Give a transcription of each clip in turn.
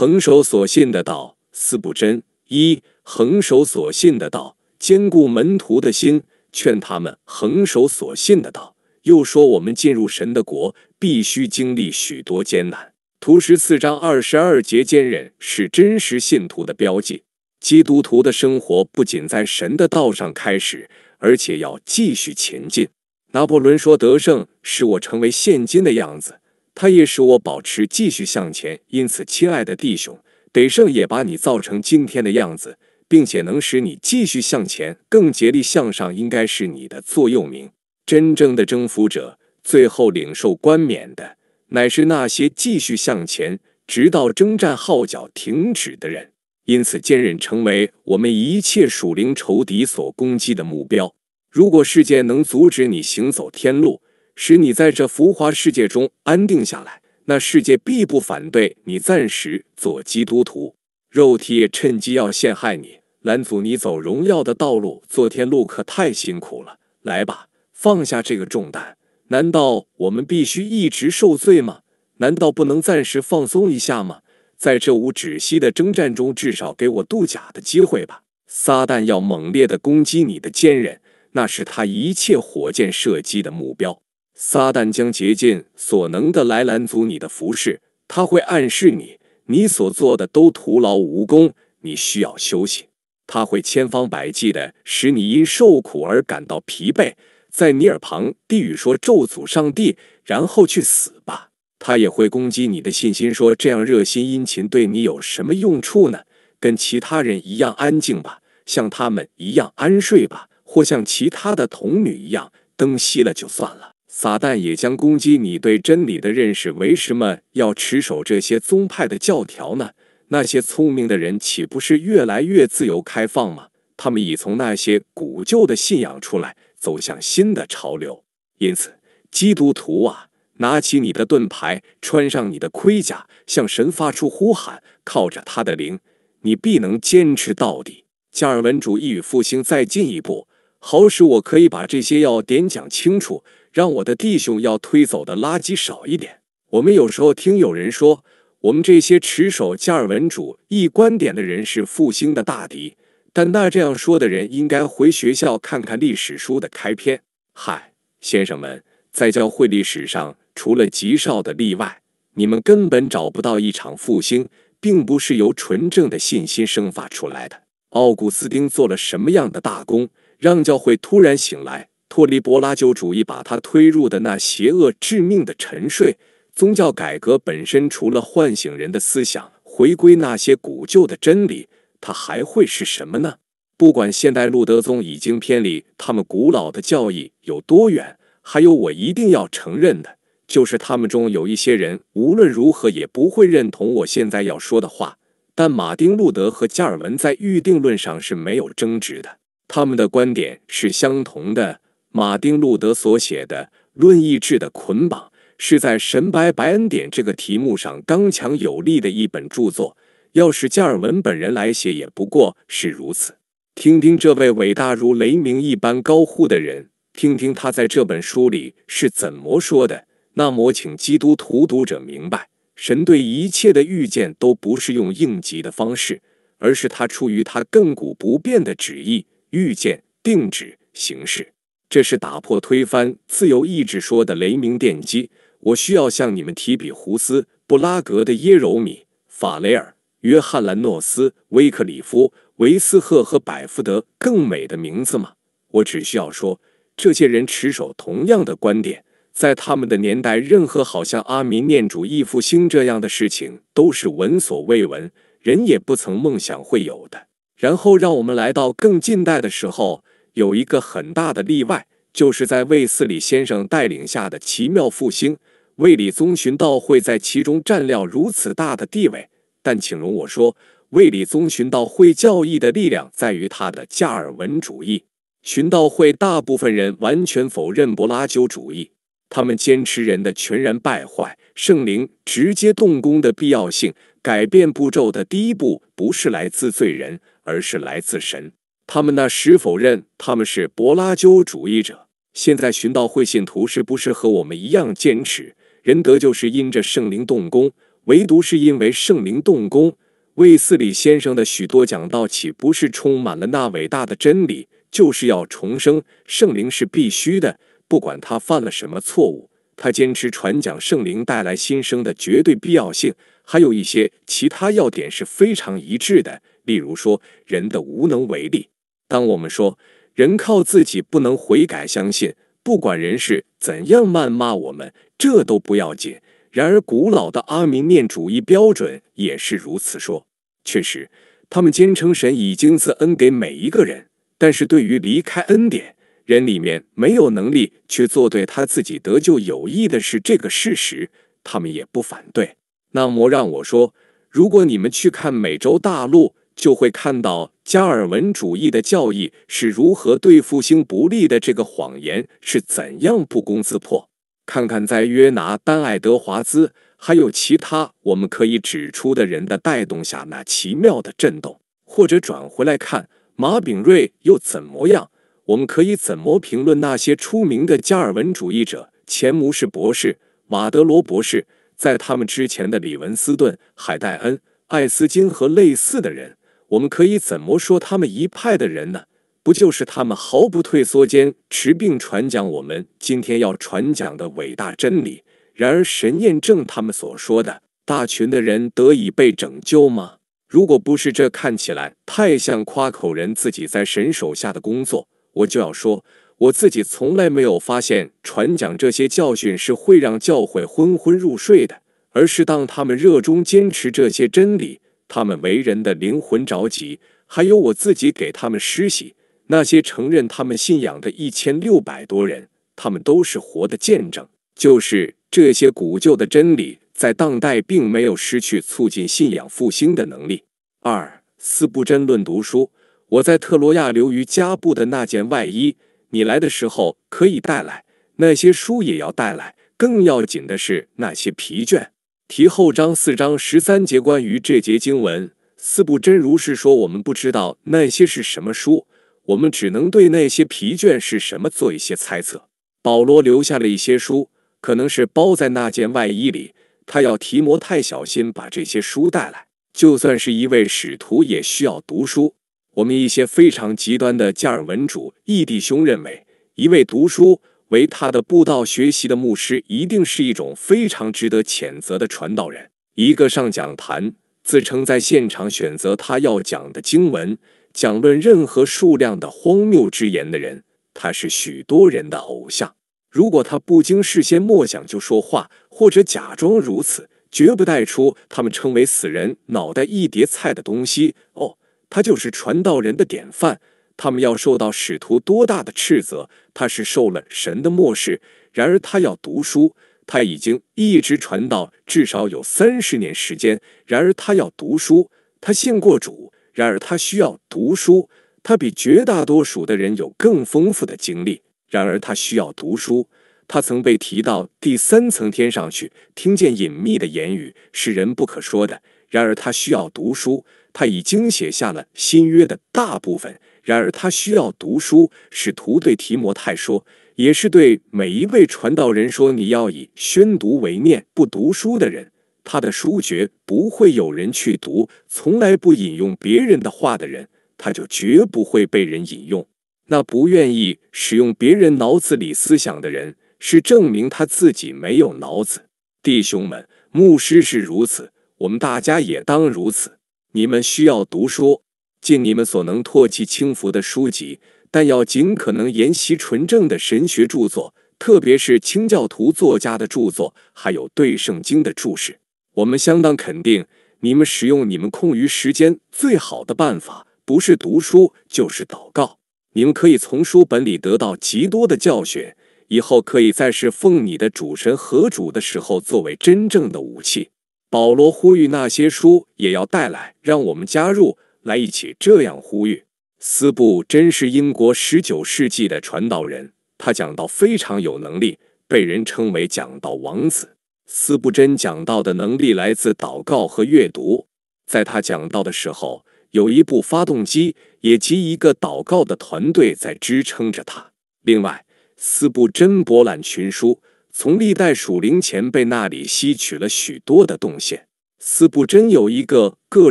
恒守所信的道，四不真一。恒守所信的道，兼顾门徒的心，劝他们恒守所信的道。又说，我们进入神的国，必须经历许多艰难。图十四章二十二节，坚忍是真实信徒的标记。基督徒的生活不仅在神的道上开始，而且要继续前进。拿破仑说：“得胜使我成为现今的样子。”它也使我保持继续向前，因此，亲爱的弟兄，得胜也把你造成今天的样子，并且能使你继续向前，更竭力向上，应该是你的座右铭。真正的征服者，最后领受冠冕的，乃是那些继续向前，直到征战号角停止的人。因此，坚韧成为我们一切属灵仇敌所攻击的目标。如果世界能阻止你行走天路，使你在这浮华世界中安定下来，那世界必不反对你暂时做基督徒，肉体也趁机要陷害你，拦阻你走荣耀的道路。做天路可太辛苦了，来吧，放下这个重担。难道我们必须一直受罪吗？难道不能暂时放松一下吗？在这无止息的征战中，至少给我度假的机会吧。撒旦要猛烈地攻击你的坚韧，那是他一切火箭射击的目标。撒旦将竭尽所能的来拦阻你的服侍，他会暗示你，你所做的都徒劳无功，你需要休息。他会千方百计的使你因受苦而感到疲惫，在你耳旁低语说：“咒诅上帝，然后去死吧。”他也会攻击你的信心，说：“这样热心殷勤对你有什么用处呢？跟其他人一样安静吧，像他们一样安睡吧，或像其他的童女一样，灯熄了就算了。”撒旦也将攻击你对真理的认识。为什么要持守这些宗派的教条呢？那些聪明的人岂不是越来越自由开放吗？他们已从那些古旧的信仰出来，走向新的潮流。因此，基督徒啊，拿起你的盾牌，穿上你的盔甲，向神发出呼喊，靠着他的灵，你必能坚持到底。加尔文主义与复兴再进一步，好使我可以把这些要点讲清楚。让我的弟兄要推走的垃圾少一点。我们有时候听有人说，我们这些持守加尔文主义观点的人是复兴的大敌。但那这样说的人应该回学校看看历史书的开篇。嗨，先生们，在教会历史上，除了极少的例外，你们根本找不到一场复兴并不是由纯正的信心生发出来的。奥古斯丁做了什么样的大功，让教会突然醒来？脱离柏拉修主义，把他推入的那邪恶致命的沉睡。宗教改革本身，除了唤醒人的思想，回归那些古旧的真理，它还会是什么呢？不管现代路德宗已经偏离他们古老的教义有多远，还有我一定要承认的，就是他们中有一些人，无论如何也不会认同我现在要说的话。但马丁·路德和加尔文在预定论上是没有争执的，他们的观点是相同的。马丁·路德所写的《论意志的捆绑》是在“神白白恩典”这个题目上刚强有力的一本著作。要是加尔文本人来写，也不过是如此。听听这位伟大如雷鸣一般高呼的人，听听他在这本书里是怎么说的。那么，请基督徒读者明白：神对一切的预见都不是用应急的方式，而是他出于他亘古不变的旨意预见、定旨、行事。这是打破推翻自由意志说的雷鸣电击。我需要向你们提笔，胡斯、布拉格的耶柔米、法雷尔、约翰·兰诺斯、威克里夫、维斯赫和百福德更美的名字吗？我只需要说，这些人持守同样的观点。在他们的年代，任何好像阿民念主义复兴这样的事情都是闻所未闻，人也不曾梦想会有的。然后，让我们来到更近代的时候。有一个很大的例外，就是在卫斯理先生带领下的奇妙复兴。卫理宗寻道会在其中占了如此大的地位，但请容我说，卫理宗寻道会教义的力量在于他的加尔文主义。寻道会大部分人完全否认柏拉修主义，他们坚持人的全然败坏、圣灵直接动工的必要性。改变步骤的第一步不是来自罪人，而是来自神。他们那时否认他们是柏拉修主义者。现在寻道会信徒是不是和我们一样坚持？仁德就是因着圣灵动工，唯独是因为圣灵动工。卫斯理先生的许多讲道岂不是充满了那伟大的真理？就是要重生，圣灵是必须的。不管他犯了什么错误，他坚持传讲圣灵带来新生的绝对必要性。还有一些其他要点是非常一致的，例如说人的无能为力。当我们说人靠自己不能悔改、相信，不管人是怎样谩骂我们，这都不要紧。然而，古老的阿明念主义标准也是如此说。确实，他们坚称神已经赐恩给每一个人，但是对于离开恩典人里面没有能力去做对他自己得救有益的事这个事实，他们也不反对。那么，让我说，如果你们去看美洲大陆。就会看到加尔文主义的教义是如何对复兴不利的。这个谎言是怎样不攻自破？看看在约拿丹、爱德华兹还有其他我们可以指出的人的带动下，那奇妙的震动；或者转回来看马炳瑞又怎么样？我们可以怎么评论那些出名的加尔文主义者？钱穆士博士、马德罗博士，在他们之前的李文斯顿、海戴恩、艾斯金和类似的人。我们可以怎么说他们一派的人呢？不就是他们毫不退缩、坚持并传讲我们今天要传讲的伟大真理？然而神验证他们所说的，大群的人得以被拯救吗？如果不是这看起来太像夸口人自己在神手下的工作，我就要说我自己从来没有发现传讲这些教训是会让教会昏昏入睡的，而是当他们热衷坚持这些真理。他们为人的灵魂着急，还有我自己给他们施洗。那些承认他们信仰的一千六百多人，他们都是活的见证。就是这些古旧的真理，在当代并没有失去促进信仰复兴的能力。二四不真论读书。我在特罗亚留于加布的那件外衣，你来的时候可以带来。那些书也要带来，更要紧的是那些疲倦。提后章四章十三节，关于这节经文四部真如是说，我们不知道那些是什么书，我们只能对那些疲倦是什么做一些猜测。保罗留下了一些书，可能是包在那件外衣里，他要提摩太小心把这些书带来。就算是一位使徒，也需要读书。我们一些非常极端的加尔文主义弟兄认为，一位读书。为他的布道学习的牧师，一定是一种非常值得谴责的传道人。一个上讲坛自称在现场选择他要讲的经文，讲论任何数量的荒谬之言的人，他是许多人的偶像。如果他不经事先默想就说话，或者假装如此，绝不带出他们称为“死人脑袋一碟菜”的东西。哦，他就是传道人的典范。他们要受到使徒多大的斥责？他是受了神的漠视。然而他要读书，他已经一直传道至少有三十年时间。然而他要读书，他信过主。然而他需要读书，他比绝大多数的人有更丰富的经历。然而他需要读书，他曾被提到第三层天上去，听见隐秘的言语，是人不可说的。然而他需要读书，他已经写下了新约的大部分。然而，他需要读书。使徒对提摩太说，也是对每一位传道人说：“你要以宣读为念。不读书的人，他的书绝不会有人去读；从来不引用别人的话的人，他就绝不会被人引用。那不愿意使用别人脑子里思想的人，是证明他自己没有脑子。”弟兄们，牧师是如此，我们大家也当如此。你们需要读书。尽你们所能唾弃轻浮的书籍，但要尽可能研习纯正的神学著作，特别是清教徒作家的著作，还有对圣经的注释。我们相当肯定，你们使用你们空余时间最好的办法，不是读书就是祷告。你们可以从书本里得到极多的教训，以后可以在侍奉你的主神和主的时候，作为真正的武器。保罗呼吁那些书也要带来，让我们加入。来一起这样呼吁。斯布真是英国19世纪的传道人，他讲道非常有能力，被人称为讲道王子。斯布真讲道的能力来自祷告和阅读，在他讲道的时候，有一部发动机，也及一个祷告的团队在支撑着他。另外，斯布真博览群书，从历代属灵前辈那里吸取了许多的动线。斯布真有一个个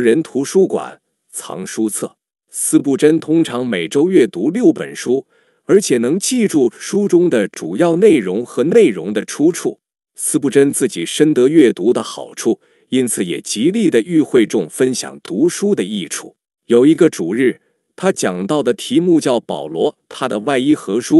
人图书馆。藏书册，司布真通常每周阅读六本书，而且能记住书中的主要内容和内容的出处。司布真自己深得阅读的好处，因此也极力的与会众分享读书的益处。有一个主日，他讲到的题目叫《保罗他的外衣和书》，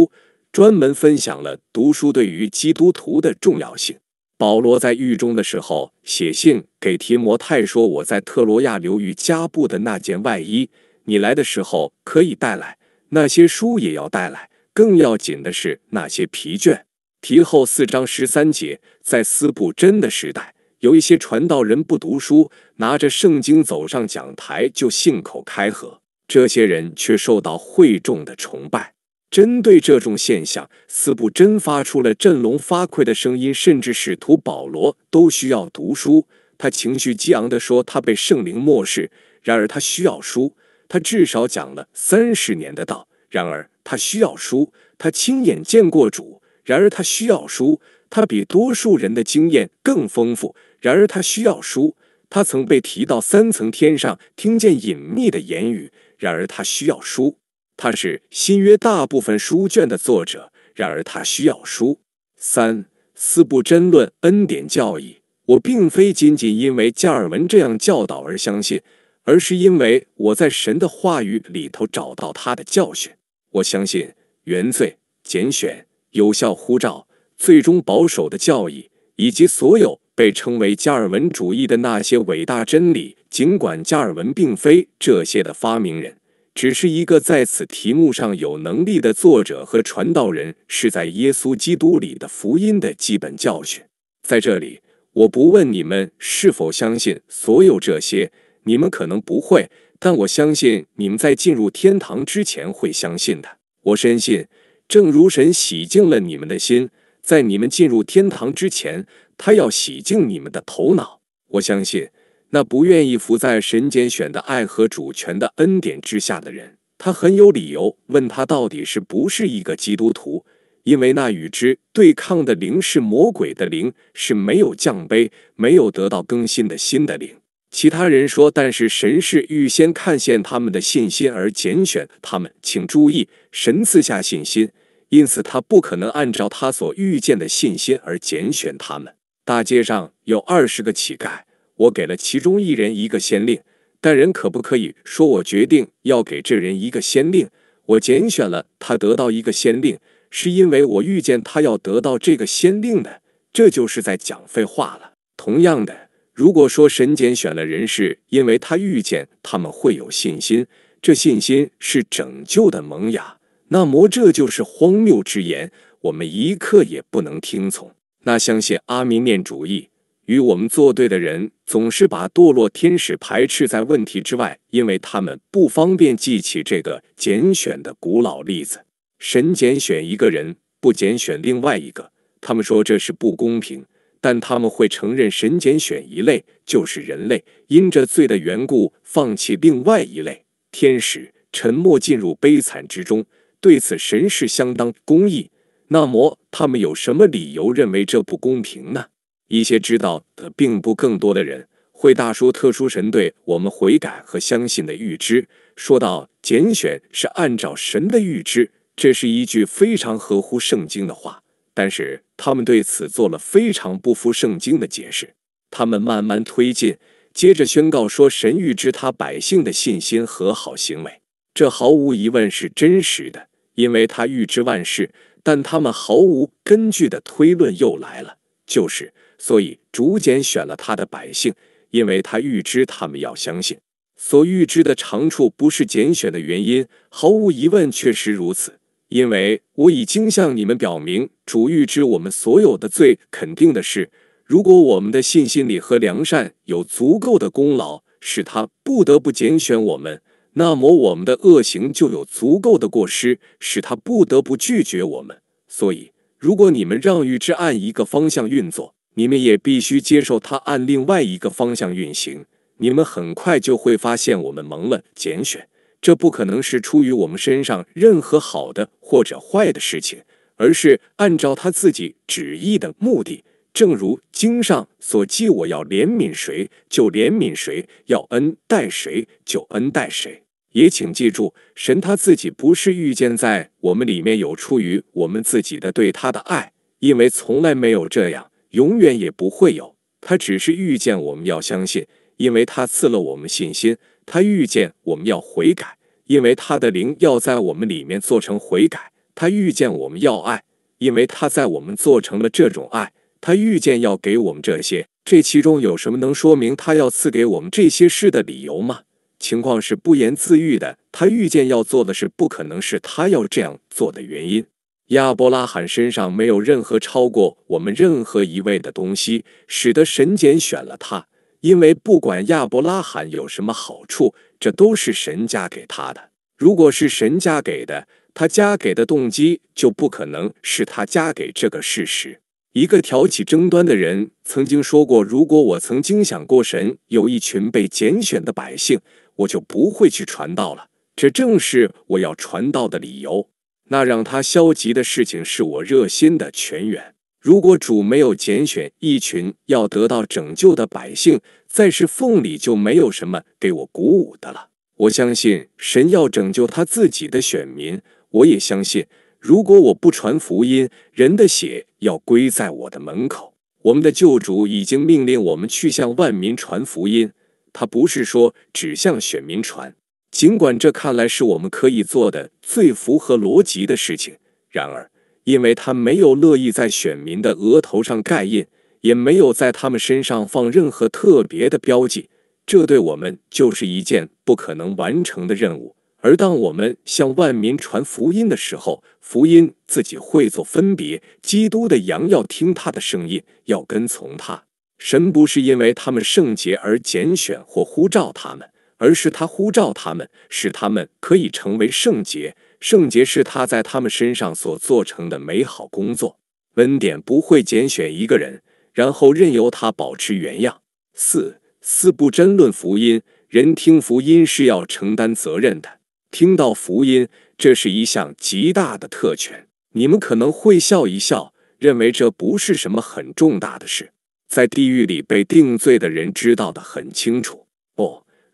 专门分享了读书对于基督徒的重要性。保罗在狱中的时候写信给提摩太说：“我在特罗亚流于加布的那件外衣，你来的时候可以带来；那些书也要带来。更要紧的是那些疲倦。”提后四章十三节，在斯布真的时代，有一些传道人不读书，拿着圣经走上讲台就信口开河，这些人却受到会众的崇拜。”针对这种现象，四部真发出了振聋发聩的声音，甚至使徒保罗都需要读书。他情绪激昂地说：“他被圣灵漠视，然而他需要书；他至少讲了三十年的道，然而他需要书；他亲眼见过主，然而他需要书；他比多数人的经验更丰富，然而他需要书；他曾被提到三层天上，听见隐秘的言语，然而他需要书。”他是新约大部分书卷的作者，然而他需要书三四部争论恩典教义。我并非仅仅因为加尔文这样教导而相信，而是因为我在神的话语里头找到他的教训。我相信原罪简选有效呼召最终保守的教义，以及所有被称为加尔文主义的那些伟大真理。尽管加尔文并非这些的发明人。只是一个在此题目上有能力的作者和传道人是在耶稣基督里的福音的基本教训。在这里，我不问你们是否相信所有这些，你们可能不会，但我相信你们在进入天堂之前会相信的。我深信，正如神洗净了你们的心，在你们进入天堂之前，他要洗净你们的头脑。我相信。那不愿意服在神拣选的爱和主权的恩典之下的人，他很有理由问他到底是不是一个基督徒，因为那与之对抗的灵是魔鬼的灵，是没有降卑、没有得到更新的新的灵。其他人说，但是神是预先看见他们的信心而拣选他们，请注意，神赐下信心，因此他不可能按照他所预见的信心而拣选他们。大街上有二十个乞丐。我给了其中一人一个先令，但人可不可以说我决定要给这人一个先令？我拣选了他得到一个先令，是因为我遇见他要得到这个先令的，这就是在讲废话了。同样的，如果说神拣选了人是因为他遇见他们会有信心，这信心是拯救的萌芽，那么这就是荒谬之言，我们一刻也不能听从。那相信阿弥念主义。与我们作对的人总是把堕落天使排斥在问题之外，因为他们不方便记起这个拣选的古老例子。神拣选一个人，不拣选另外一个，他们说这是不公平，但他们会承认神拣选一类就是人类，因着罪的缘故放弃另外一类天使，沉默进入悲惨之中。对此，神是相当公义。那么，他们有什么理由认为这不公平呢？一些知道的并不更多的人会大书特殊神对我们悔改和相信的预知。说到拣选是按照神的预知，这是一句非常合乎圣经的话。但是他们对此做了非常不服圣经的解释。他们慢慢推进，接着宣告说神预知他百姓的信心和好行为，这毫无疑问是真实的，因为他预知万事。但他们毫无根据的推论又来了，就是。所以主拣选了他的百姓，因为他预知他们要相信。所预知的长处不是拣选的原因，毫无疑问，确实如此。因为我已经向你们表明，主预知我们所有的罪。肯定的是，如果我们的信心里和良善有足够的功劳，使他不得不拣选我们，那么我们的恶行就有足够的过失，使他不得不拒绝我们。所以，如果你们让预知按一个方向运作，你们也必须接受他按另外一个方向运行。你们很快就会发现我们蒙了拣选，这不可能是出于我们身上任何好的或者坏的事情，而是按照他自己旨意的目的。正如经上所记，我要怜悯谁就怜悯谁，要恩待谁就恩待谁。也请记住，神他自己不是遇见在我们里面有出于我们自己的对他的爱，因为从来没有这样。永远也不会有，他只是遇见我们要相信，因为他赐了我们信心；他遇见我们要悔改，因为他的灵要在我们里面做成悔改；他遇见我们要爱，因为他在我们做成了这种爱；他遇见要给我们这些，这其中有什么能说明他要赐给我们这些事的理由吗？情况是不言自喻的，他遇见要做的是不可能，是他要这样做的原因。亚伯拉罕身上没有任何超过我们任何一位的东西，使得神拣选了他。因为不管亚伯拉罕有什么好处，这都是神加给他的。如果是神加给的，他加给的动机就不可能是他加给这个事实。一个挑起争端的人曾经说过：“如果我曾经想过神有一群被拣选的百姓，我就不会去传道了。”这正是我要传道的理由。那让他消极的事情是我热心的泉源。如果主没有拣选一群要得到拯救的百姓，在是缝里就没有什么给我鼓舞的了。我相信神要拯救他自己的选民，我也相信，如果我不传福音，人的血要归在我的门口。我们的救主已经命令我们去向万民传福音，他不是说只向选民传。尽管这看来是我们可以做的最符合逻辑的事情，然而，因为他没有乐意在选民的额头上盖印，也没有在他们身上放任何特别的标记，这对我们就是一件不可能完成的任务。而当我们向万民传福音的时候，福音自己会做分别，基督的羊要听他的声音，要跟从他。神不是因为他们圣洁而拣选或呼召他们。而是他呼召他们，使他们可以成为圣洁。圣洁是他在他们身上所做成的美好工作。恩典不会拣选一个人，然后任由他保持原样。四四不争论福音，人听福音是要承担责任的。听到福音，这是一项极大的特权。你们可能会笑一笑，认为这不是什么很重大的事。在地狱里被定罪的人知道的很清楚。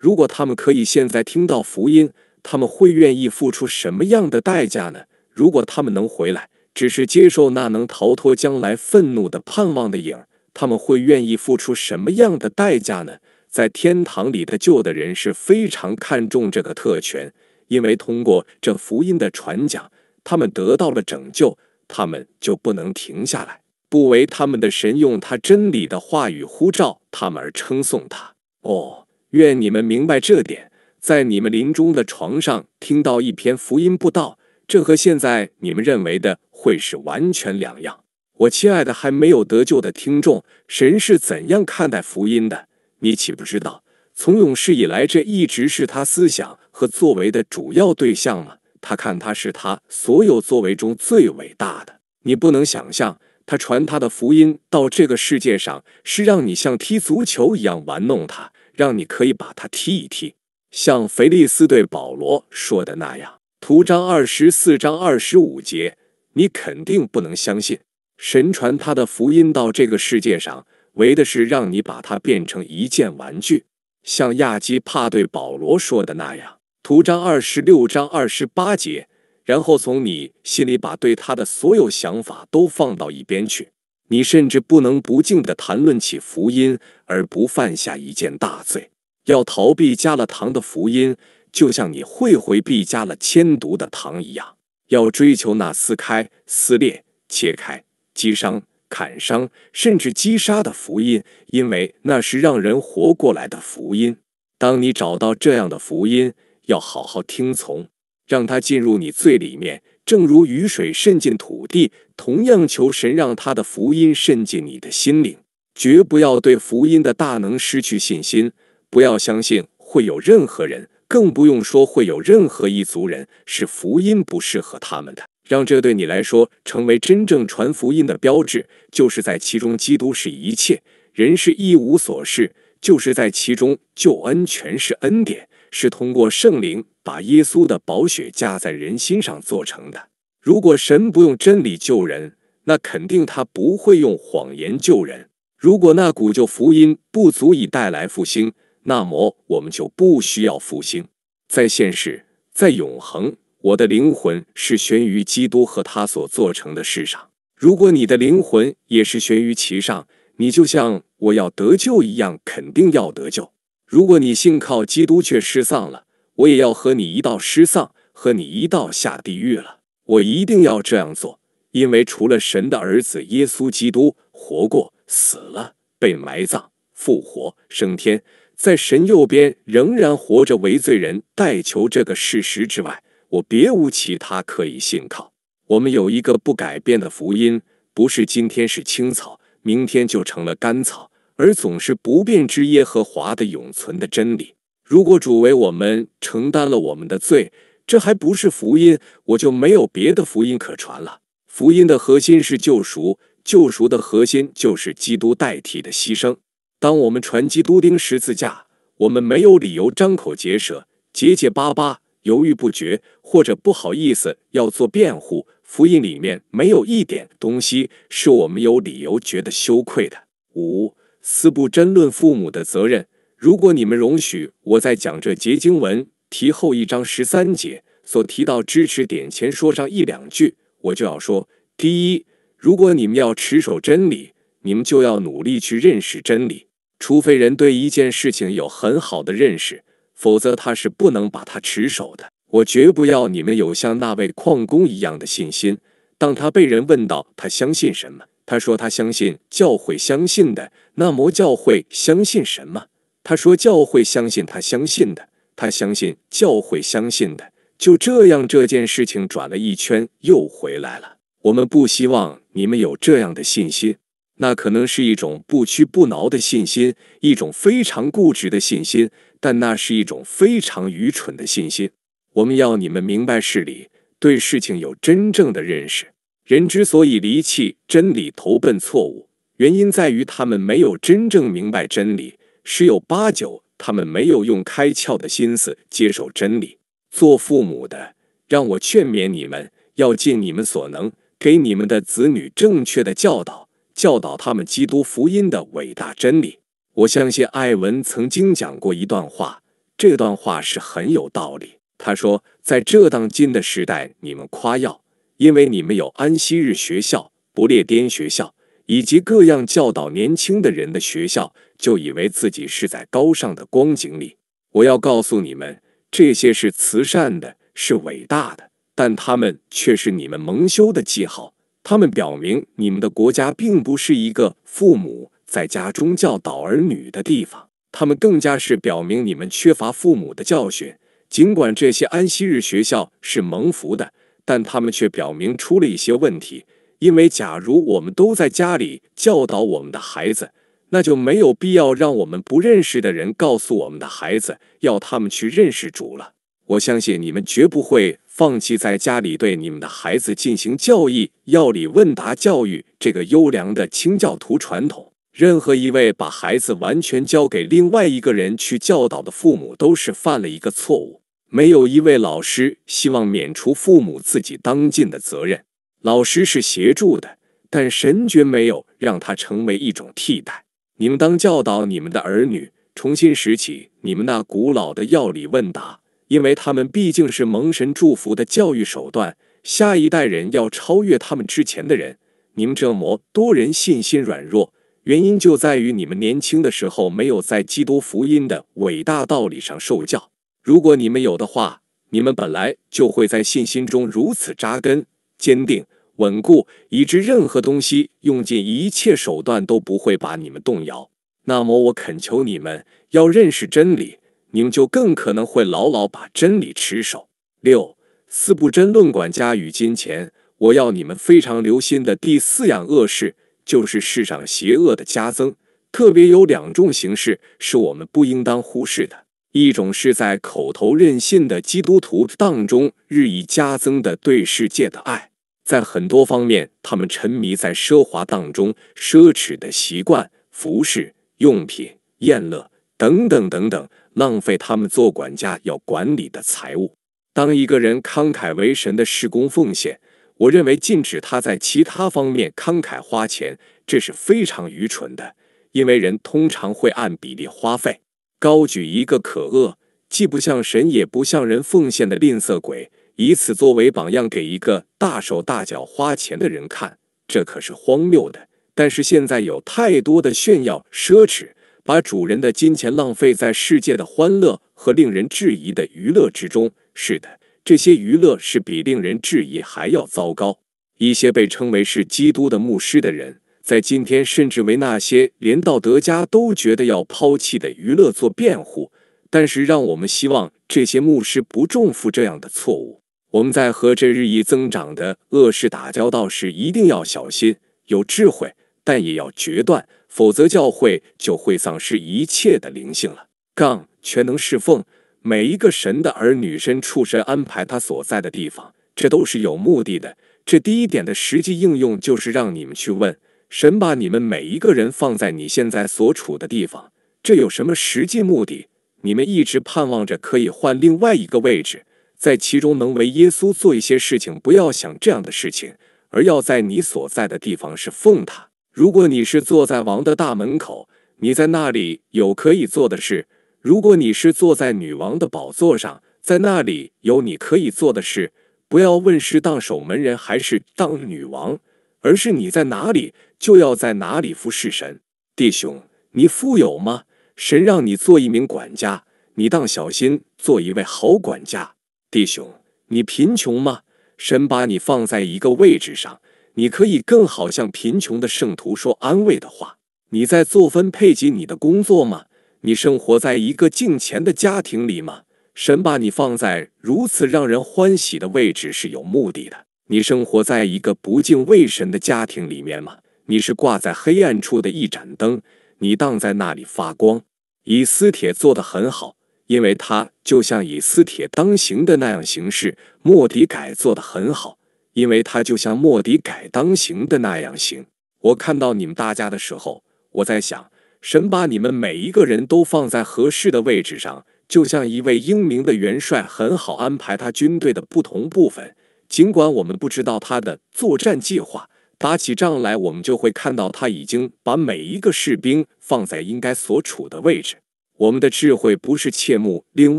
如果他们可以现在听到福音，他们会愿意付出什么样的代价呢？如果他们能回来，只是接受那能逃脱将来愤怒的盼望的影他们会愿意付出什么样的代价呢？在天堂里的救的人是非常看重这个特权，因为通过这福音的传讲，他们得到了拯救，他们就不能停下来，不为他们的神用他真理的话语呼召他们而称颂他。哦。愿你们明白这点，在你们临终的床上听到一篇福音布道，这和现在你们认为的会是完全两样。我亲爱的还没有得救的听众，神是怎样看待福音的？你岂不知道，从永世以来，这一直是他思想和作为的主要对象吗？他看他是他所有作为中最伟大的。你不能想象，他传他的福音到这个世界上，是让你像踢足球一样玩弄他。让你可以把它踢一踢，像腓利斯对保罗说的那样，图章二十四章二十五节，你肯定不能相信神传他的福音到这个世界上，为的是让你把它变成一件玩具，像亚基帕对保罗说的那样，图章二十六章二十八节，然后从你心里把对他的所有想法都放到一边去。你甚至不能不敬地谈论起福音，而不犯下一件大罪。要逃避加了糖的福音，就像你会回避加了铅毒的糖一样。要追求那撕开、撕裂、切开、击伤、砍伤，甚至击杀的福音，因为那是让人活过来的福音。当你找到这样的福音，要好好听从，让它进入你最里面，正如雨水渗进土地。同样求神让他的福音渗进你的心灵，绝不要对福音的大能失去信心，不要相信会有任何人，更不用说会有任何一族人是福音不适合他们的。让这对你来说成为真正传福音的标志，就是在其中基督是一切，人是一无所事，就是在其中救恩全是恩典，是通过圣灵把耶稣的宝血加在人心上做成的。如果神不用真理救人，那肯定他不会用谎言救人。如果那古旧福音不足以带来复兴，那么我们就不需要复兴。在现世，在永恒，我的灵魂是悬于基督和他所做成的事上。如果你的灵魂也是悬于其上，你就像我要得救一样，肯定要得救。如果你信靠基督却失丧了，我也要和你一道失丧，和你一道下地狱了。我一定要这样做，因为除了神的儿子耶稣基督活过、死了、被埋葬、复活、升天，在神右边仍然活着为罪人代求这个事实之外，我别无其他可以信靠。我们有一个不改变的福音，不是今天是青草，明天就成了干草，而总是不变之耶和华的永存的真理。如果主为我们承担了我们的罪，这还不是福音，我就没有别的福音可传了。福音的核心是救赎，救赎的核心就是基督代替的牺牲。当我们传基督钉十字架，我们没有理由张口结舌、结结巴巴、犹豫不决，或者不好意思要做辩护。福音里面没有一点东西是我们有理由觉得羞愧的。五四不争论父母的责任。如果你们容许我再讲这节经文。提后一章十三节所提到支持点前说上一两句，我就要说：第一，如果你们要持守真理，你们就要努力去认识真理。除非人对一件事情有很好的认识，否则他是不能把它持守的。我绝不要你们有像那位矿工一样的信心。当他被人问到他相信什么，他说他相信教会相信的。那摩教会相信什么？他说教会相信他相信的。他相信教会，相信的就这样，这件事情转了一圈又回来了。我们不希望你们有这样的信心，那可能是一种不屈不挠的信心，一种非常固执的信心，但那是一种非常愚蠢的信心。我们要你们明白事理，对事情有真正的认识。人之所以离弃真理，投奔错误，原因在于他们没有真正明白真理，十有八九。他们没有用开窍的心思接受真理。做父母的，让我劝勉你们，要尽你们所能，给你们的子女正确的教导，教导他们基督福音的伟大真理。我相信艾文曾经讲过一段话，这段话是很有道理。他说，在这当今的时代，你们夸耀，因为你们有安息日学校、不列颠学校以及各样教导年轻的人的学校。就以为自己是在高尚的光景里。我要告诉你们，这些是慈善的，是伟大的，但它们却是你们蒙羞的记号。它们表明你们的国家并不是一个父母在家中教导儿女的地方。它们更加是表明你们缺乏父母的教训。尽管这些安息日学校是蒙福的，但它们却表明出了一些问题。因为假如我们都在家里教导我们的孩子，那就没有必要让我们不认识的人告诉我们的孩子要他们去认识主了。我相信你们绝不会放弃在家里对你们的孩子进行教义、要理问答教育这个优良的清教徒传统。任何一位把孩子完全交给另外一个人去教导的父母都是犯了一个错误。没有一位老师希望免除父母自己当尽的责任。老师是协助的，但神绝没有让他成为一种替代。你们当教导你们的儿女，重新拾起你们那古老的药理问答，因为他们毕竟是蒙神祝福的教育手段。下一代人要超越他们之前的人。你们这么多人信心软弱，原因就在于你们年轻的时候没有在基督福音的伟大道理上受教。如果你们有的话，你们本来就会在信心中如此扎根坚定。稳固，以致任何东西用尽一切手段都不会把你们动摇。那么，我恳求你们要认识真理，你们就更可能会牢牢把真理持守。六四不争论管家与金钱，我要你们非常留心的第四样恶事，就是世上邪恶的加增。特别有两种形式是我们不应当忽视的，一种是在口头任性的基督徒当中日益加增的对世界的爱。在很多方面，他们沉迷在奢华当中，奢侈的习惯、服饰用品、宴乐等等等等，浪费他们做管家要管理的财物。当一个人慷慨为神的事工奉献，我认为禁止他在其他方面慷慨花钱，这是非常愚蠢的，因为人通常会按比例花费。高举一个可恶、既不像神也不像人奉献的吝啬鬼。以此作为榜样给一个大手大脚花钱的人看，这可是荒谬的。但是现在有太多的炫耀奢侈，把主人的金钱浪费在世界的欢乐和令人质疑的娱乐之中。是的，这些娱乐是比令人质疑还要糟糕。一些被称为是基督的牧师的人，在今天甚至为那些连道德家都觉得要抛弃的娱乐做辩护。但是，让我们希望这些牧师不重复这样的错误。我们在和这日益增长的恶势打交道时，一定要小心，有智慧，但也要决断，否则教会就会丧失一切的灵性了。杠全能侍奉每一个神的儿女身处神安排他所在的地方，这都是有目的的。这第一点的实际应用就是让你们去问神，把你们每一个人放在你现在所处的地方，这有什么实际目的？你们一直盼望着可以换另外一个位置。在其中能为耶稣做一些事情，不要想这样的事情，而要在你所在的地方是奉他。如果你是坐在王的大门口，你在那里有可以做的事；如果你是坐在女王的宝座上，在那里有你可以做的事。不要问是当守门人还是当女王，而是你在哪里就要在哪里服侍神。弟兄，你富有吗？神让你做一名管家，你当小心做一位好管家。弟兄，你贫穷吗？神把你放在一个位置上，你可以更好向贫穷的圣徒说安慰的话。你在做分配给你的工作吗？你生活在一个敬虔的家庭里吗？神把你放在如此让人欢喜的位置是有目的的。你生活在一个不敬畏神的家庭里面吗？你是挂在黑暗处的一盏灯，你当在那里发光。以斯帖做得很好。因为他就像以斯帖当行的那样行事，莫迪改做的很好。因为他就像莫迪改当行的那样行。我看到你们大家的时候，我在想，神把你们每一个人都放在合适的位置上，就像一位英明的元帅，很好安排他军队的不同部分。尽管我们不知道他的作战计划，打起仗来，我们就会看到他已经把每一个士兵放在应该所处的位置。我们的智慧不是切慕另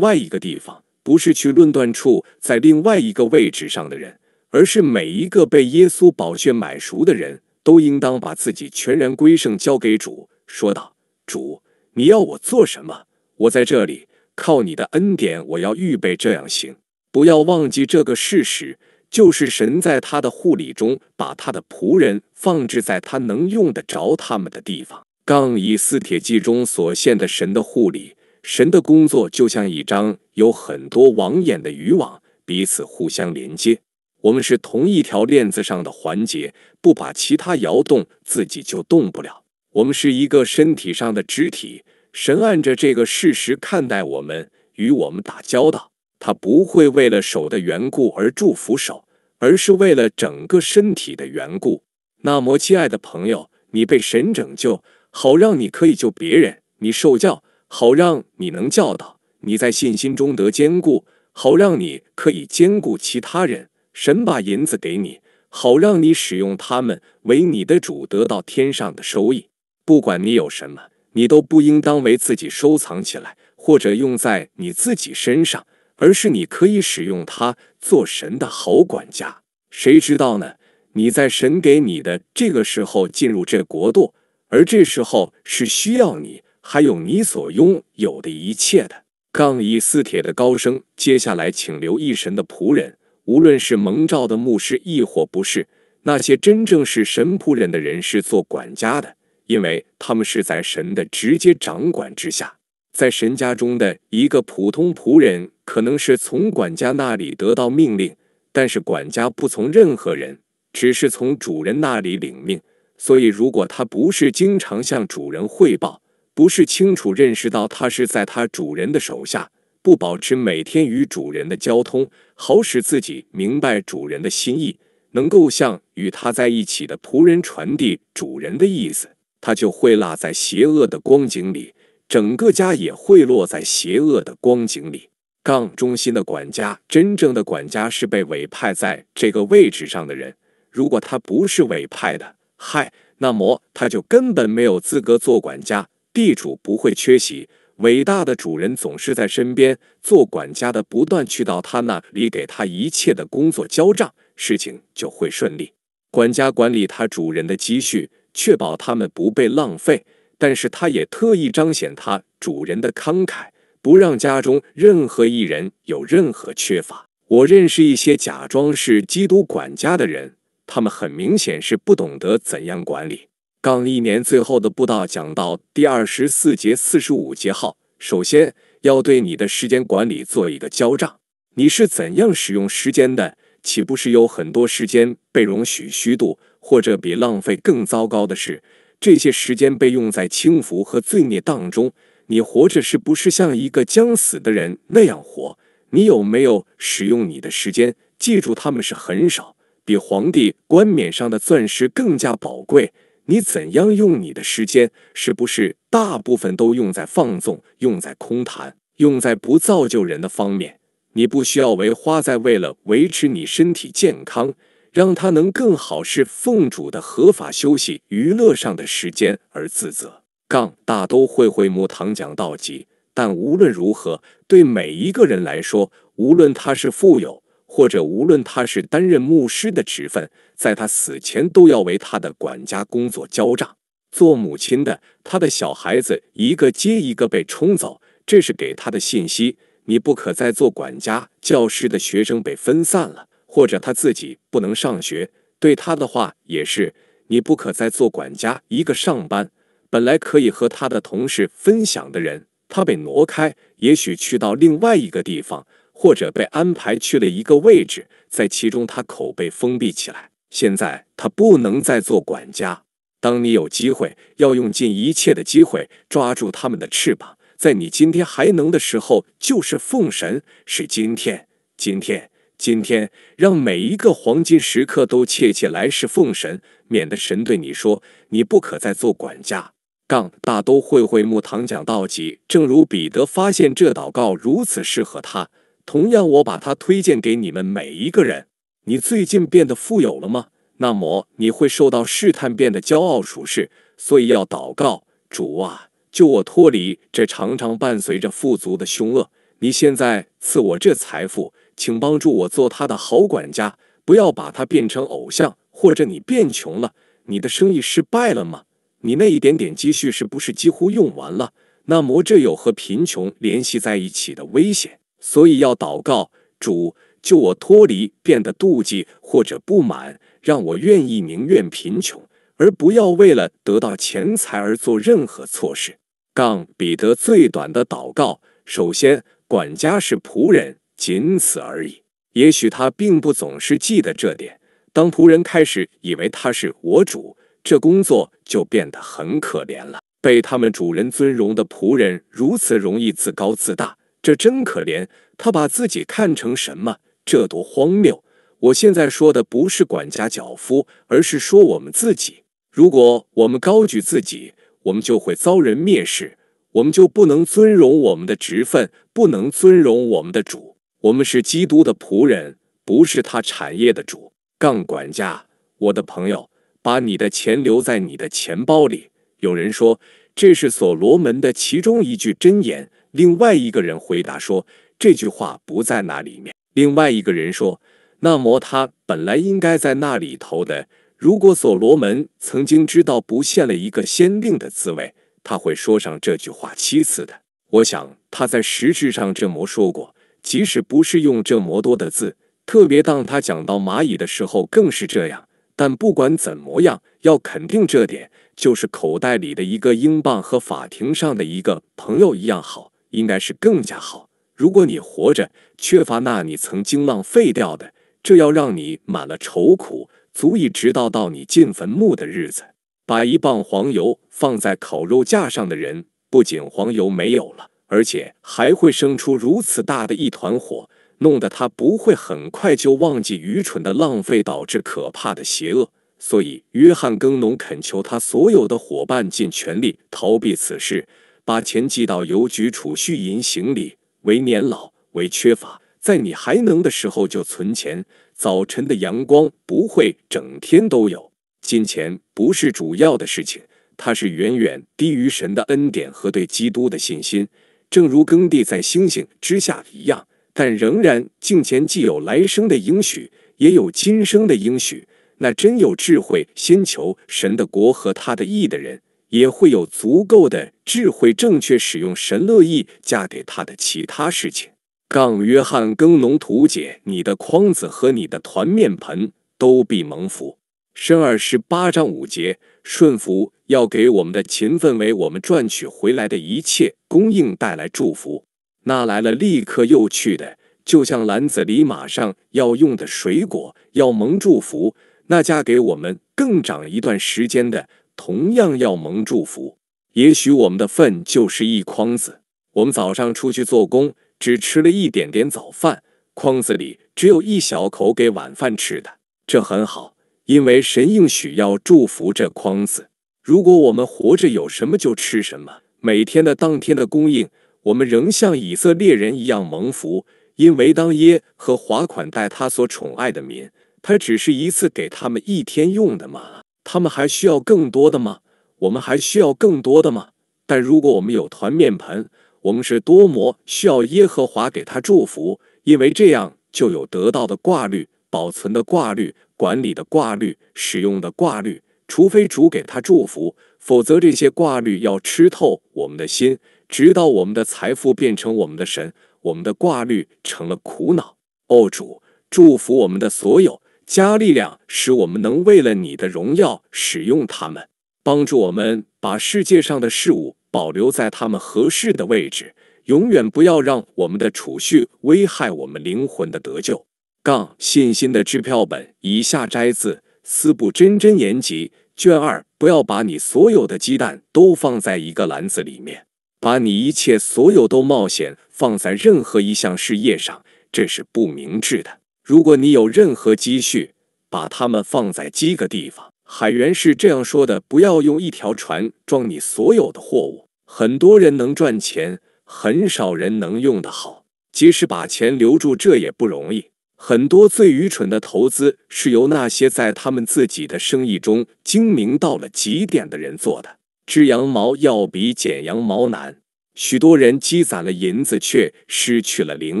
外一个地方，不是去论断处在另外一个位置上的人，而是每一个被耶稣宝血买赎的人都应当把自己全然归圣，交给主，说道：“主，你要我做什么？我在这里，靠你的恩典，我要预备这样行。”不要忘记这个事实，就是神在他的护理中，把他的仆人放置在他能用得着他们的地方。《杠以四铁骑中所现的神的护理，神的工作就像一张有很多网眼的渔网，彼此互相连接。我们是同一条链子上的环节，不把其他摇动，自己就动不了。我们是一个身体上的肢体，神按着这个事实看待我们，与我们打交道。他不会为了手的缘故而祝福手，而是为了整个身体的缘故。那么，亲爱的朋友，你被神拯救。好让你可以救别人，你受教好让你能教导，你在信心中得坚固，好让你可以兼顾其他人。神把银子给你，好让你使用他们为你的主得到天上的收益。不管你有什么，你都不应当为自己收藏起来或者用在你自己身上，而是你可以使用它做神的好管家。谁知道呢？你在神给你的这个时候进入这国度。而这时候是需要你，还有你所拥有的一切的。杠一四铁的高声，接下来请留意神的仆人，无论是蒙召的牧师，亦或不是那些真正是神仆人的人，是做管家的，因为他们是在神的直接掌管之下。在神家中的一个普通仆人，可能是从管家那里得到命令，但是管家不从任何人，只是从主人那里领命。所以，如果他不是经常向主人汇报，不是清楚认识到他是在他主人的手下，不保持每天与主人的交通，好使自己明白主人的心意，能够向与他在一起的仆人传递主人的意思，他就会落在邪恶的光景里，整个家也会落在邪恶的光景里。杠中心的管家，真正的管家是被委派在这个位置上的人。如果他不是委派的，嗨，那么他就根本没有资格做管家。地主不会缺席，伟大的主人总是在身边。做管家的不断去到他那里，给他一切的工作交账，事情就会顺利。管家管理他主人的积蓄，确保他们不被浪费。但是他也特意彰显他主人的慷慨，不让家中任何一人有任何缺乏。我认识一些假装是基督管家的人。他们很明显是不懂得怎样管理。刚一年最后的布道讲到第二十四节四十五节号，首先要对你的时间管理做一个交账，你是怎样使用时间的？岂不是有很多时间被容许虚度，或者比浪费更糟糕的是，这些时间被用在轻浮和罪孽当中？你活着是不是像一个将死的人那样活？你有没有使用你的时间？记住，他们是很少。比皇帝冠冕上的钻石更加宝贵。你怎样用你的时间？是不是大部分都用在放纵、用在空谈、用在不造就人的方面？你不需要为花在为了维持你身体健康，让他能更好是奉主的合法休息娱乐上的时间而自责。杠大都会会木堂讲道集，但无论如何，对每一个人来说，无论他是富有。或者无论他是担任牧师的职分，在他死前都要为他的管家工作交账。做母亲的，他的小孩子一个接一个被冲走，这是给他的信息：你不可再做管家。教师的学生被分散了，或者他自己不能上学。对他的话也是：你不可再做管家。一个上班本来可以和他的同事分享的人，他被挪开，也许去到另外一个地方。或者被安排去了一个位置，在其中他口被封闭起来。现在他不能再做管家。当你有机会，要用尽一切的机会抓住他们的翅膀。在你今天还能的时候，就是奉神，是今天，今天，今天，让每一个黄金时刻都切切来世奉神，免得神对你说你不可再做管家。杠大都会会木堂讲道集，正如彼得发现这祷告如此适合他。同样，我把它推荐给你们每一个人。你最近变得富有了吗？那么你会受到试探，变得骄傲、舒适，所以要祷告主啊，救我脱离这常常伴随着富足的凶恶。你现在赐我这财富，请帮助我做他的好管家，不要把他变成偶像。或者你变穷了，你的生意失败了吗？你那一点点积蓄是不是几乎用完了？那么这有和贫穷联系在一起的危险。所以要祷告，主救我脱离变得妒忌或者不满，让我愿意宁愿贫穷，而不要为了得到钱财而做任何错事。杠彼得最短的祷告：首先，管家是仆人，仅此而已。也许他并不总是记得这点。当仆人开始以为他是我主，这工作就变得很可怜了。被他们主人尊荣的仆人，如此容易自高自大。这真可怜，他把自己看成什么？这多荒谬！我现在说的不是管家、脚夫，而是说我们自己。如果我们高举自己，我们就会遭人蔑视，我们就不能尊荣我们的职分，不能尊荣我们的主。我们是基督的仆人，不是他产业的主。杠管家，我的朋友，把你的钱留在你的钱包里。有人说，这是所罗门的其中一句箴言。另外一个人回答说：“这句话不在那里面。”另外一个人说：“那摩他本来应该在那里头的。如果所罗门曾经知道不限了一个先令的滋味，他会说上这句话七次的。我想他在实质上这么说过，即使不是用这么多的字，特别当他讲到蚂蚁的时候更是这样。但不管怎么样，要肯定这点，就是口袋里的一个英镑和法庭上的一个朋友一样好。”应该是更加好。如果你活着缺乏，那你曾经浪费掉的，这要让你满了愁苦，足以直到到你进坟墓的日子。把一磅黄油放在烤肉架上的人，不仅黄油没有了，而且还会生出如此大的一团火，弄得他不会很快就忘记愚蠢的浪费导致可怕的邪恶。所以，约翰耕农恳求他所有的伙伴尽全力逃避此事。把钱寄到邮局储蓄银行里，为年老，为缺乏，在你还能的时候就存钱。早晨的阳光不会整天都有，金钱不是主要的事情，它是远远低于神的恩典和对基督的信心，正如耕地在星星之下一样。但仍然，金钱既有来生的应许，也有今生的应许。那真有智慧，先求神的国和他的义的人，也会有足够的。智慧正确使用神乐意嫁给他的其他事情。杠约翰耕农图解：你的筐子和你的团面盆都必蒙福。申二十八章五节，顺服要给我们的勤奋为我们赚取回来的一切供应带来祝福。那来了立刻又去的，就像篮子里马上要用的水果要蒙祝福；那嫁给我们更长一段时间的，同样要蒙祝福。也许我们的粪就是一筐子。我们早上出去做工，只吃了一点点早饭，筐子里只有一小口给晚饭吃的。这很好，因为神应许要祝福这筐子。如果我们活着有什么就吃什么，每天的当天的供应，我们仍像以色列人一样蒙福，因为当耶和华款待他所宠爱的民，他只是一次给他们一天用的吗？他们还需要更多的吗？我们还需要更多的吗？但如果我们有团面盆，我们是多么需要耶和华给他祝福，因为这样就有得到的挂绿、保存的挂绿、管理的挂绿、使用的挂绿。除非主给他祝福，否则这些挂绿要吃透我们的心，直到我们的财富变成我们的神，我们的挂绿成了苦恼。哦，主祝福我们的所有，加力量使我们能为了你的荣耀使用他们。帮助我们把世界上的事物保留在他们合适的位置，永远不要让我们的储蓄危害我们灵魂的得救。杠信心的支票本以下摘自《四部真真言集》卷二：不要把你所有的鸡蛋都放在一个篮子里面，把你一切所有都冒险放在任何一项事业上，这是不明智的。如果你有任何积蓄，把它们放在几个地方。海员是这样说的：“不要用一条船装你所有的货物。很多人能赚钱，很少人能用得好。即使把钱留住，这也不容易。很多最愚蠢的投资是由那些在他们自己的生意中精明到了极点的人做的。织羊毛要比剪羊毛难。许多人积攒了银子，却失去了灵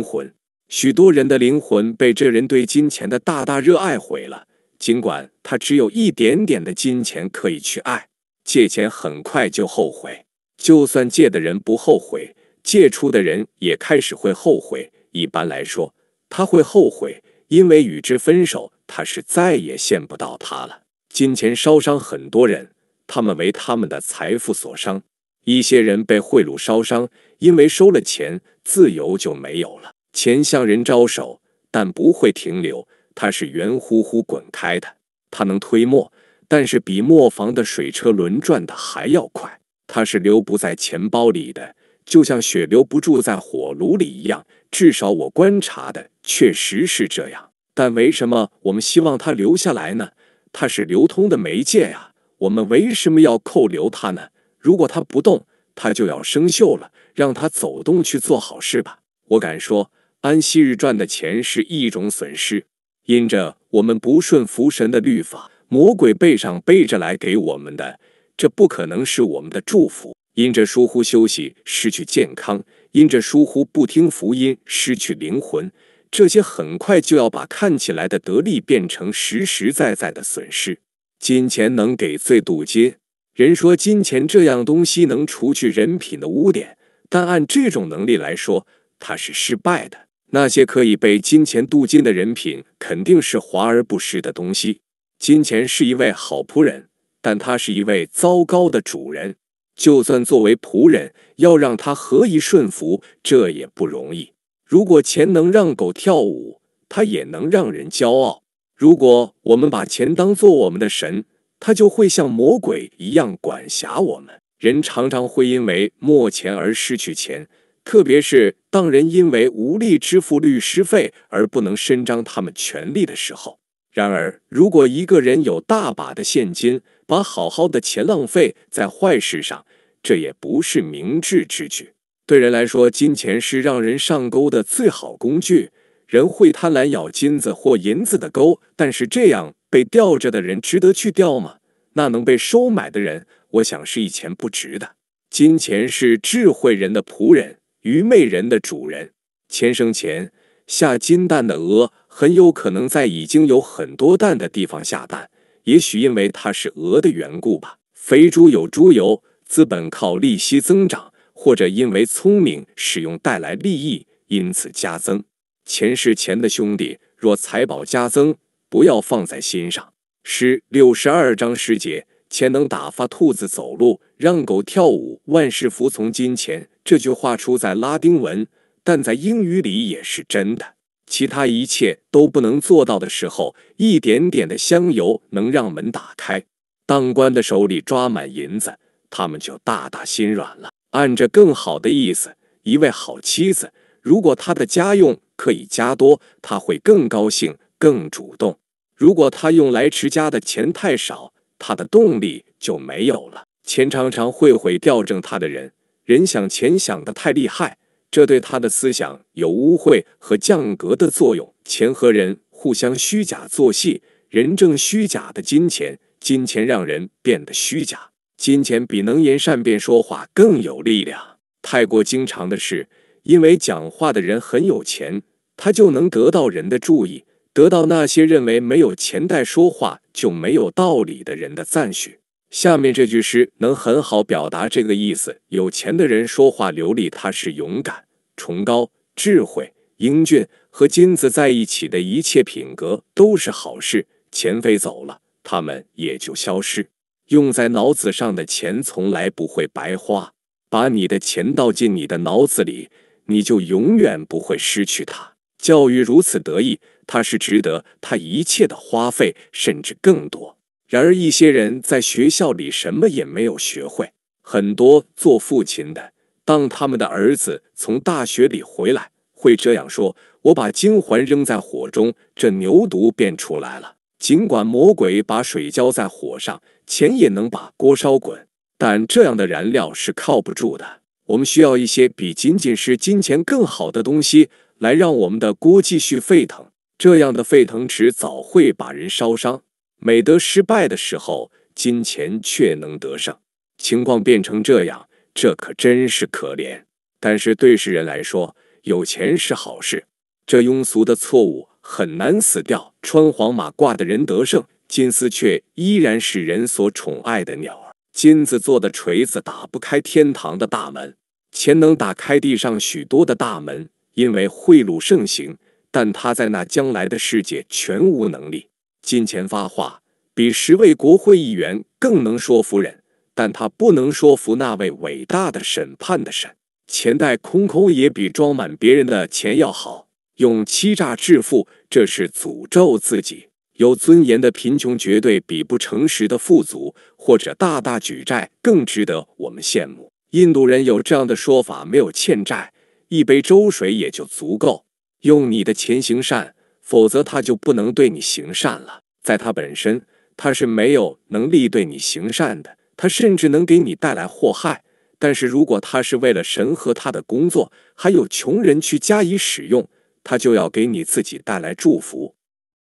魂。许多人的灵魂被这人对金钱的大大热爱毁了。”尽管他只有一点点的金钱可以去爱，借钱很快就后悔。就算借的人不后悔，借出的人也开始会后悔。一般来说，他会后悔，因为与之分手，他是再也见不到他了。金钱烧伤很多人，他们为他们的财富所伤。一些人被贿赂烧伤，因为收了钱，自由就没有了。钱向人招手，但不会停留。它是圆乎乎滚开的，它能推磨，但是比磨坊的水车轮转的还要快。它是流不在钱包里的，就像血流不住在火炉里一样。至少我观察的确实是这样。但为什么我们希望它留下来呢？它是流通的媒介啊，我们为什么要扣留它呢？如果它不动，它就要生锈了。让它走动去做好事吧。我敢说，安息日赚的钱是一种损失。因着我们不顺服神的律法，魔鬼背上背着来给我们的，这不可能是我们的祝福。因着疏忽休息，失去健康；因着疏忽不听福音，失去灵魂。这些很快就要把看起来的得利变成实实在在的损失。金钱能给罪渡劫。人说金钱这样东西能除去人品的污点，但按这种能力来说，它是失败的。那些可以被金钱镀金的人品，肯定是华而不实的东西。金钱是一位好仆人，但他是一位糟糕的主人。就算作为仆人，要让他何以顺服，这也不容易。如果钱能让狗跳舞，它也能让人骄傲。如果我们把钱当做我们的神，他就会像魔鬼一样管辖我们。人常常会因为没钱而失去钱，特别是。让人因为无力支付律师费而不能伸张他们权利的时候。然而，如果一个人有大把的现金，把好好的钱浪费在坏事上，这也不是明智之举。对人来说，金钱是让人上钩的最好工具。人会贪婪咬金子或银子的钩，但是这样被吊着的人值得去钓吗？那能被收买的人，我想是以前不值的。金钱是智慧人的仆人。愚昧人的主人，钱生钱，下金蛋的鹅很有可能在已经有很多蛋的地方下蛋。也许因为它是鹅的缘故吧。肥猪有猪油，资本靠利息增长，或者因为聪明使用带来利益，因此加增。钱是钱的兄弟，若财宝加增，不要放在心上。诗六十二章十节：钱能打发兔子走路，让狗跳舞，万事服从金钱。这句话出在拉丁文，但在英语里也是真的。其他一切都不能做到的时候，一点点的香油能让门打开。当官的手里抓满银子，他们就大大心软了。按着更好的意思，一位好妻子，如果她的家用可以加多，她会更高兴、更主动；如果她用来持家的钱太少，她的动力就没有了。钱常常会毁掉正他的人。人想钱想的太厉害，这对他的思想有污秽和降格的作用。钱和人互相虚假做戏，人挣虚假的金钱，金钱让人变得虚假。金钱比能言善辩说话更有力量。太过经常的是，因为讲话的人很有钱，他就能得到人的注意，得到那些认为没有钱袋说话就没有道理的人的赞许。下面这句诗能很好表达这个意思：有钱的人说话流利，他是勇敢、崇高、智慧、英俊，和金子在一起的一切品格都是好事。钱飞走了，他们也就消失。用在脑子上的钱从来不会白花，把你的钱倒进你的脑子里，你就永远不会失去它。教育如此得意，它是值得它一切的花费，甚至更多。然而，一些人在学校里什么也没有学会。很多做父亲的，当他们的儿子从大学里回来，会这样说：“我把金环扔在火中，这牛犊便出来了。尽管魔鬼把水浇在火上，钱也能把锅烧滚，但这样的燃料是靠不住的。我们需要一些比仅仅是金钱更好的东西，来让我们的锅继续沸腾。这样的沸腾迟早会把人烧伤。”美德失败的时候，金钱却能得胜。情况变成这样，这可真是可怜。但是对世人来说，有钱是好事。这庸俗的错误很难死掉。穿黄马褂的人得胜，金丝雀依然是人所宠爱的鸟儿。金子做的锤子打不开天堂的大门，钱能打开地上许多的大门，因为贿赂盛行。但他在那将来的世界全无能力。金钱发话比十位国会议员更能说服人，但他不能说服那位伟大的审判的神。钱袋空空也比装满别人的钱要好。用欺诈致富，这是诅咒自己。有尊严的贫穷绝对比不诚实的富足或者大大举债更值得我们羡慕。印度人有这样的说法：没有欠债，一杯粥水也就足够。用你的钱行善。否则，他就不能对你行善了。在他本身，他是没有能力对你行善的，他甚至能给你带来祸害。但是如果他是为了神和他的工作，还有穷人去加以使用，他就要给你自己带来祝福。